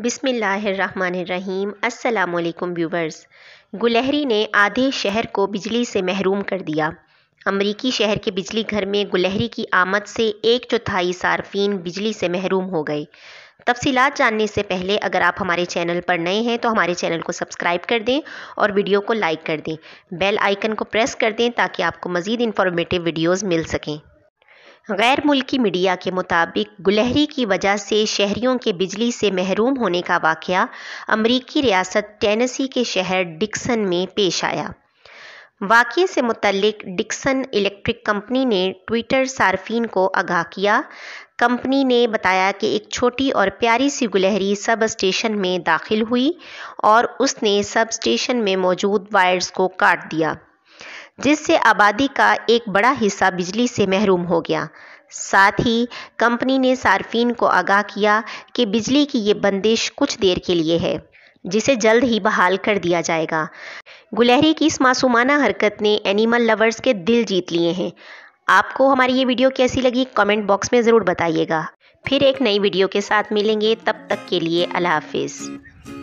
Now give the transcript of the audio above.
बिसमीम् अल्लाम व्यूवर्स गुलहरी ने आधे शहर को बिजली से महरूम कर दिया अमरीकी शहर के बिजली घर में गुलहरी की आमद से एक चौथाई सार्फिन बिजली से महरूम हो गए तफसीलात जानने से पहले अगर आप हमारे चैनल पर नए हैं तो हमारे चैनल को सब्सक्राइब कर दें और वीडियो को लाइक कर दें बेल आइकन को प्रेस कर दें ताकि आपको मज़ीद इन्फॉर्मेटिव वीडियोज़ मिल सकें गैर मुल्की मीडिया के मुताबिक गुलहरी की वजह से शहरियों के बिजली से महरूम होने का वाक़ अमरीकी रियासत टेनेसी के शहर डिक्सन में पेश आया वाक़े से मुतलक डिक्सन इलेक्ट्रिक कंपनी ने ट्विटर सार्फिन को आगाह किया कंपनी ने बताया कि एक छोटी और प्यारी सी गुलहरी सब स्टेशन में दाखिल हुई और उसने सब स्टेशन में मौजूद वायर्स को काट दिया जिससे आबादी का एक बड़ा हिस्सा बिजली से महरूम हो गया साथ ही कंपनी ने सार्फिन को आगाह किया कि बिजली की ये बंदिश कुछ देर के लिए है जिसे जल्द ही बहाल कर दिया जाएगा गुलहरी की इस मासूमाना हरकत ने एनिमल लवर्स के दिल जीत लिए हैं आपको हमारी ये वीडियो कैसी लगी कमेंट बॉक्स में ज़रूर बताइएगा फिर एक नई वीडियो के साथ मिलेंगे तब तक के लिए अल्लाह हाफिज़